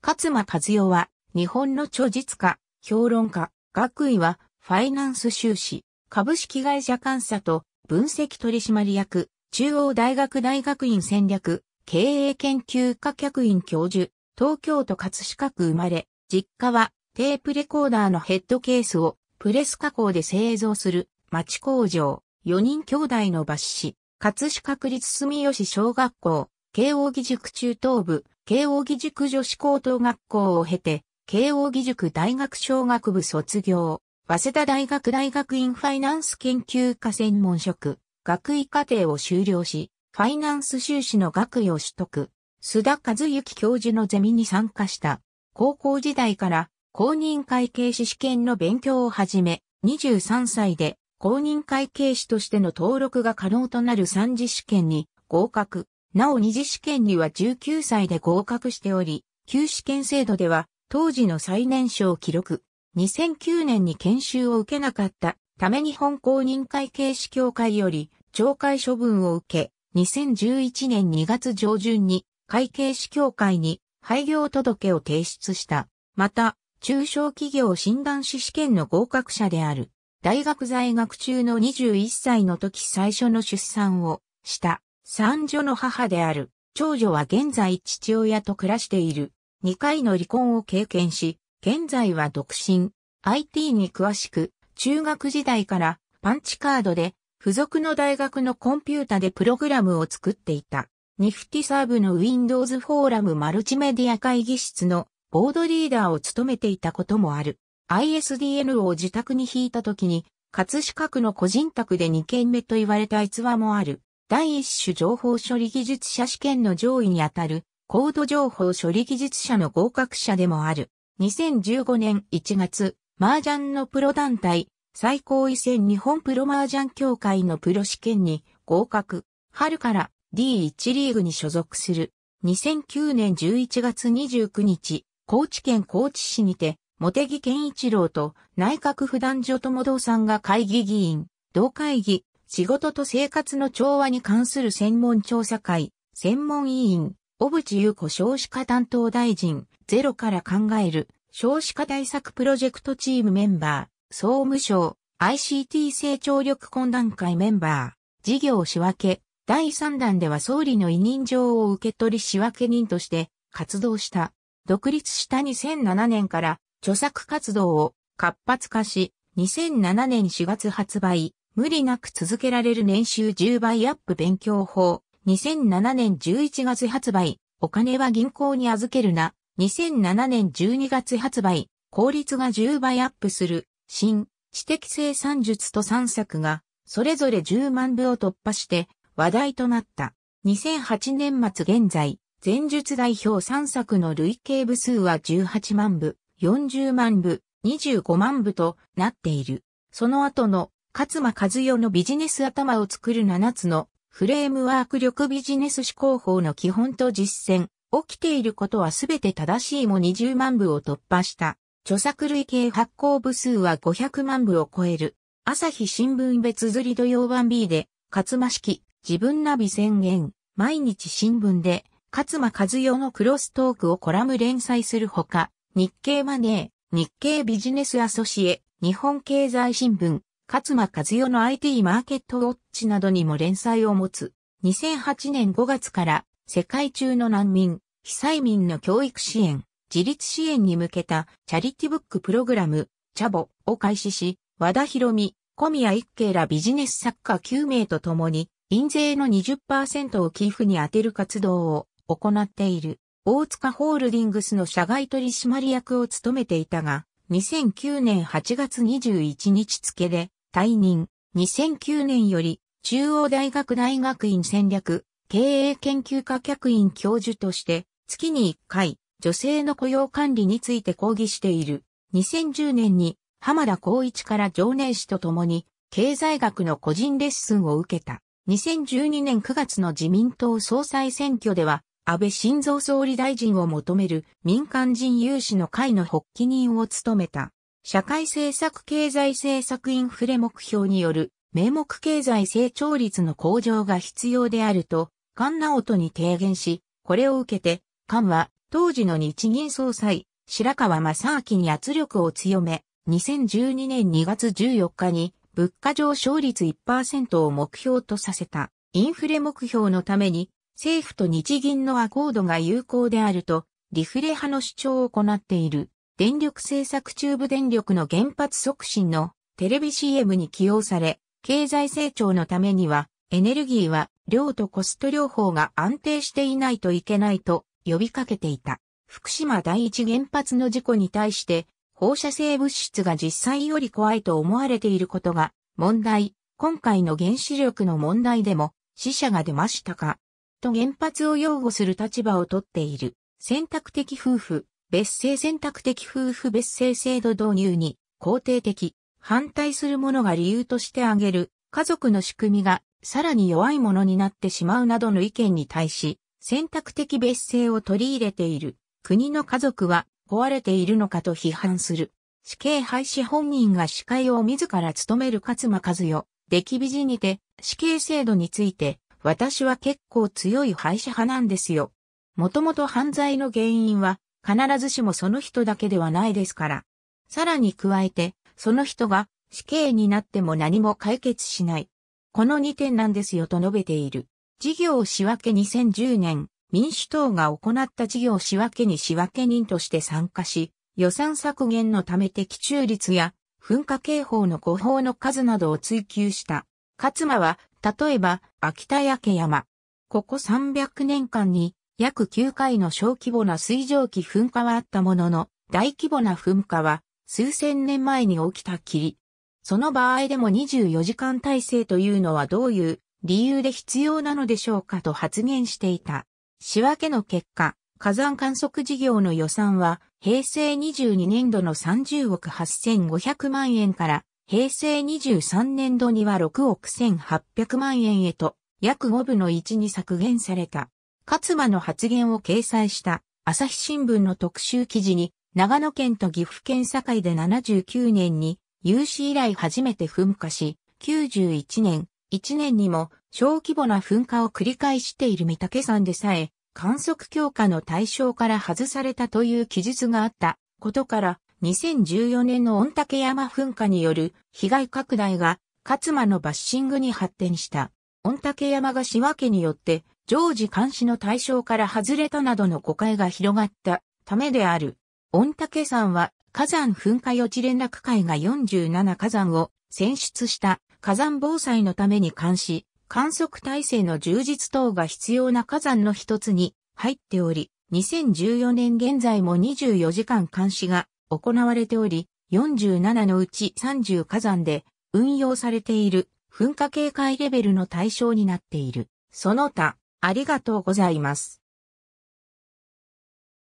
勝間和代は、日本の著述家、評論家、学位は、ファイナンス修士、株式会社監査と、分析取締役、中央大学大学院戦略、経営研究科客員教授、東京都葛飾区生まれ、実家は、テープレコーダーのヘッドケースを、プレス加工で製造する、町工場、4人兄弟の抜子、葛飾区立住吉小学校、慶応義塾中等部、慶応義塾女子高等学校を経て、慶応義塾大学小学部卒業、早稲田大学大学院ファイナンス研究科専門職、学位課程を修了し、ファイナンス修士の学位を取得、須田和幸教授のゼミに参加した。高校時代から公認会計士試験の勉強を始め、23歳で公認会計士としての登録が可能となる三次試験に合格。なお二次試験には19歳で合格しており、旧試験制度では当時の最年少記録、2009年に研修を受けなかったため日本公認会計士協会より懲戒処分を受け、2011年2月上旬に会計士協会に廃業届を提出した。また、中小企業診断士試験の合格者である、大学在学中の21歳の時最初の出産をした。三女の母である、長女は現在父親と暮らしている。二回の離婚を経験し、現在は独身。IT に詳しく、中学時代からパンチカードで、付属の大学のコンピュータでプログラムを作っていた。ニフティサーブの Windows フォーラムマルチメディア会議室のボードリーダーを務めていたこともある。ISDN を自宅に引いた時に、葛飾区の個人宅で2軒目と言われた逸話もある。第一種情報処理技術者試験の上位にあたる、高度情報処理技術者の合格者でもある。2015年1月、麻雀のプロ団体、最高位戦日本プロ麻雀協会のプロ試験に合格。春から D1 リーグに所属する。2009年11月29日、高知県高知市にて、茂木健一郎と内閣府団女友堂さんが会議議員、同会議、仕事と生活の調和に関する専門調査会、専門委員、小渕優子少子化担当大臣、ゼロから考える、少子化対策プロジェクトチームメンバー、総務省、ICT 成長力懇談会メンバー、事業仕分け、第3弾では総理の委任状を受け取り仕分け人として活動した。独立した2007年から著作活動を活発化し、2007年4月発売、無理なく続けられる年収10倍アップ勉強法。2007年11月発売。お金は銀行に預けるな。2007年12月発売。効率が10倍アップする。新、知的生産術と3作が、それぞれ10万部を突破して話題となった。2008年末現在、前述代表3作の累計部数は18万部、40万部、25万部となっている。その後の勝間和代のビジネス頭を作る7つのフレームワーク力ビジネス思考法の基本と実践、起きていることはすべて正しいも20万部を突破した。著作類型発行部数は500万部を超える。朝日新聞別釣り土曜版 B で、勝間式、自分ナビ宣言、毎日新聞で、勝間和代のクロストークをコラム連載するほか、日経マネー、日経ビジネスアソシエ、日本経済新聞、勝間和代の IT マーケットウォッチなどにも連載を持つ。2008年5月から世界中の難民、被災民の教育支援、自立支援に向けたチャリティブックプログラム、チャボを開始し、和田博美、小宮一慶らビジネス作家9名と共に、印税の20%を寄付に充てる活動を行っている。大塚ホールディングスの社外取締役を務めていたが、2009年8月21日付で退任。2009年より中央大学大学院戦略経営研究科客員教授として月に1回女性の雇用管理について講義している。2010年に浜田光一から常年氏と共に経済学の個人レッスンを受けた。2012年9月の自民党総裁選挙では安倍晋三総理大臣を求める民間人有志の会の発起人を務めた。社会政策経済政策インフレ目標による名目経済成長率の向上が必要であると、菅直人に提言し、これを受けて、菅は当時の日銀総裁、白川正明に圧力を強め、2012年2月14日に物価上昇率1%を目標とさせたインフレ目標のために政府と日銀のアコードが有効であるとリフレ派の主張を行っている。電力政策中部電力の原発促進のテレビ CM に起用され、経済成長のためには、エネルギーは量とコスト両方が安定していないといけないと呼びかけていた。福島第一原発の事故に対して放射性物質が実際より怖いと思われていることが問題。今回の原子力の問題でも死者が出ましたかと原発を擁護する立場をとっている選択的夫婦別姓選択的夫婦別姓制度導入に肯定的、反対する者が理由として挙げる家族の仕組みがさらに弱いものになってしまうなどの意見に対し、選択的別姓を取り入れている国の家族は壊れているのかと批判する。死刑廃止本人が司会を自ら務める勝間和代、出来美人にて死刑制度について、私は結構強い廃止派なんですよ。もともと犯罪の原因は必ずしもその人だけではないですから。さらに加えて、その人が死刑になっても何も解決しない。この2点なんですよと述べている。事業仕分け2010年、民主党が行った事業仕分けに仕分け人として参加し、予算削減のため的中率や噴火警報の誤報の数などを追求した。勝間は、例えば、秋田焼山。ここ300年間に約9回の小規模な水蒸気噴火はあったものの、大規模な噴火は数千年前に起きたきり。その場合でも24時間体制というのはどういう理由で必要なのでしょうかと発言していた。仕分けの結果、火山観測事業の予算は平成22年度の30億8500万円から平成23年度には6億1800万円へと約5分の1に削減された。勝馬の発言を掲載した朝日新聞の特集記事に、長野県と岐阜県境で79年に有史以来初めて噴火し、91年、1年にも小規模な噴火を繰り返している御嶽山でさえ、観測強化の対象から外されたという記述があったことから、2014年の御嶽山噴火による被害拡大が、勝間のバッシングに発展した。御嶽山が仕分けによって常時監視の対象から外れたなどの誤解が広がったためである。御嶽山は火山噴火予知連絡会が47火山を選出した火山防災のために監視、観測体制の充実等が必要な火山の一つに入っており、2014年現在も24時間監視が行われており、47のうち30火山で運用されている噴火警戒レベルの対象になっている。その他、ありがとうございます。